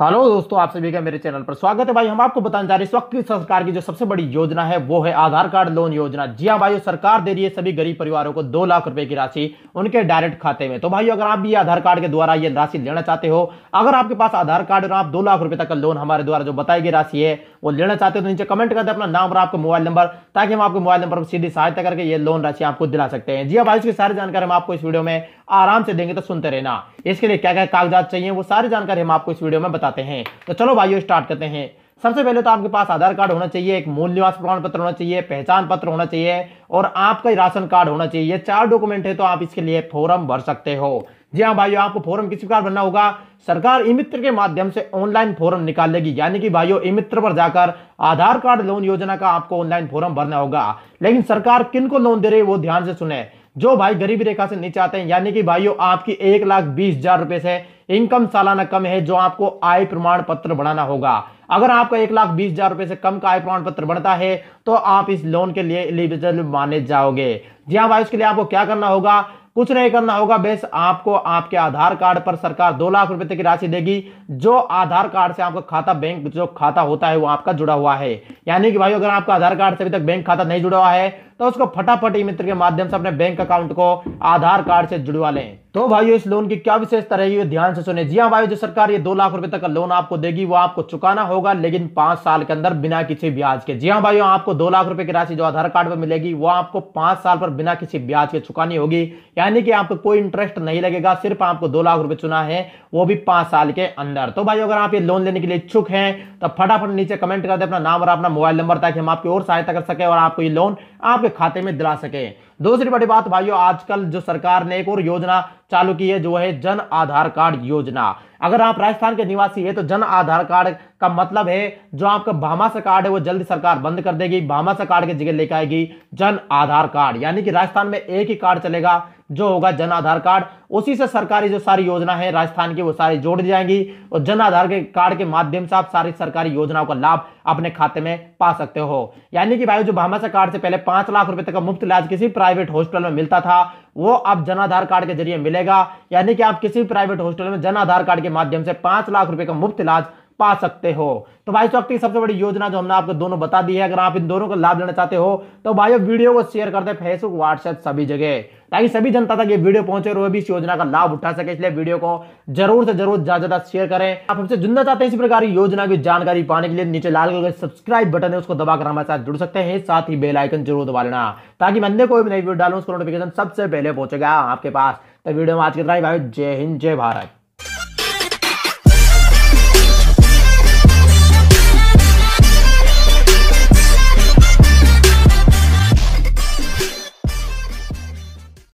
hello दोस्तों आप सभी का मेरे चैनल पर स्वागत है भाई हम आपको बताने जा रहे हैं इस वक्त की सरकार की जो सबसे बड़ी योजना है वो है आधार कार्ड लोन योजना जी हाँ भाई सरकार दे रही है सभी गरीब परिवारों को दो लाख रुपए की राशि उनके डायरेक्ट खाते में तो भाई अगर आप भी आधार कार्ड के द्वारा ये राशि लेना चाहते हो अगर आपके पास आधार कार्ड और आप दो लाख रुपए तक का लोन हमारे द्वारा जो बताई गई राशि है वो लेना चाहते हो तो नीचे कमेंट करते अपना नाम और आपका मोबाइल नंबर ताकि हम आपके मोबाइल नंबर पर सीधी सहायता करके ये लोन राशि आपको दिला सकते हैं जी हाँ भाई इसकी सारी जानकारी हम आपको इस वीडियो में आराम से देंगे तो सुनते रहना इसके लिए क्या क्या कागजात चाहिए वो सारी जानकारी हम आपको इस वीडियो में बताते हैं तो चलो भाइयों स्टार्ट करते हैं सबसे पहले तो आपके पास आधार कार्ड होना चाहिए एक मूल निवास प्रमाण पत्र होना चाहिए पहचान पत्र होना चाहिए और आपका राशन कार्ड होना चाहिए ये चार डॉक्यूमेंट है तो आप इसके लिए फॉर्म भर सकते हो जी हाँ भाइयों आपको फॉर्म किस प्रकार भरना होगा सरकार ई मित्र के माध्यम से ऑनलाइन फॉर्म निकालेगी यानी कि भाइयों ई मित्र पर जाकर आधार कार्ड लोन योजना का आपको ऑनलाइन फॉर्म भरना होगा लेकिन सरकार किन को लोन दे रही है वो ध्यान से सुने जो भाई गरीबी रेखा से नीचे आते हैं यानी कि भाइयों आपकी एक लाख बीस हजार रुपए से इनकम सालाना कम है जो आपको आय प्रमाण पत्र बनाना होगा अगर आपका एक लाख बीस हजार रुपए से कम का आय प्रमाण पत्र बनता है तो आप इस लोन के लिए एलिजिबल माने जाओगे जी हाँ भाई उसके लिए आपको क्या करना होगा कुछ नहीं करना होगा बेस आपको आपके आधार कार्ड पर सरकार दो लाख रुपए तक की राशि देगी जो आधार कार्ड से आपका खाता बैंक जो खाता होता है वो आपका जुड़ा हुआ है यानी कि भाई अगर आपका आधार कार्ड से अभी तक बैंक खाता नहीं जुड़ा हुआ है तो उसको फटाफट ई मित्र के माध्यम से अपने बैंक अकाउंट को आधार कार्ड से जुड़वा लें तो भाइयों इस लोन की क्या विशेषता रहेगी ध्यान से सुने जी हाँ भाई जो सरकार ये दो लाख रुपए तक का लोन आपको देगी वो आपको चुकाना होगा लेकिन पांच साल के अंदर बिना किसी ब्याज के जी हाँ भाई आपको दो लाख रुपए की राशि जो आधार कार्ड पर मिलेगी वो आपको पांच साल पर बिना किसी ब्याज के चुकानी होगी यानी कि आपको कोई इंटरेस्ट नहीं लगेगा सिर्फ आपको दो लाख रुपए चुना है वो भी पांच साल के अंदर तो भाई अगर आप ये लोन लेने के लिए इच्छुक हैं तो फटाफट नीचे कमेंट कर दे अपना नाम और अपना मोबाइल नंबर ताकि हम आपकी और सहायता कर सके और आपको ये लोन आप आपके खाते में दिला सके दूसरी बड़ी बात भाइयों आजकल जो सरकार ने एक और योजना चालू की है जो है जन आधार कार्ड योजना अगर आप राजस्थान के निवासी है तो जन आधार कार्ड का मतलब है जो आपका भामासा कार्ड है वो जल्दी सरकार बंद कर देगी भामासा कार्ड की जगह लेकर आएगी जन आधार कार्ड यानी कि राजस्थान में एक ही कार्ड चलेगा जो होगा जन आधार कार्ड उसी से सरकारी जो सारी योजना है राजस्थान की वो सारी जोड़ दी जाएंगी और जन आधार के कार्ड के माध्यम से आप सारी सरकारी योजनाओं का लाभ अपने खाते में पा सकते हो यानी कि भाई जो भामाशा कार्ड से पहले पांच लाख रुपए तक का मुफ्त इलाज किसी प्राइवेट हॉस्पिटल में मिलता था वो अब जन आधार कार्ड के जरिए मिलेगा यानी कि आप किसी प्राइवेट हॉस्पिटल में जन आधार कार्ड के माध्यम से पांच लाख रुपए का मुफ्त इलाज पा सकते हो तो भाई साहब की तो सबसे बड़ी योजना जो हमने आपको दोनों बता दी है अगर आप इन दोनों का लाभ लेना चाहते हो तो भाई वीडियो को शेयर कर दे फेसबुक व्हाट्सएप सभी जगह ताकि सभी जनता तक ये वीडियो पहुंचे और वह भी इस योजना का लाभ उठा सके इसलिए वीडियो को जरूर से जरूर ज्यादा ज्यादा शेयर करें आप हमसे जुड़ना चाहते हैं इसी प्रकार की योजना की जानकारी पाने के लिए नीचे लाल कलर सब्सक्राइब बटन है उसको दबाकर हमारे साथ जुड़ सकते हैं साथ ही बेल आइकन जरूर दबा लेना ताकि मैं कोई भी नई वीडियो डालू उसको नोटिफिकेशन सबसे पहले पहुंचेगा आपके पास तो वीडियो में आज के भाई जय हिंद जय भारत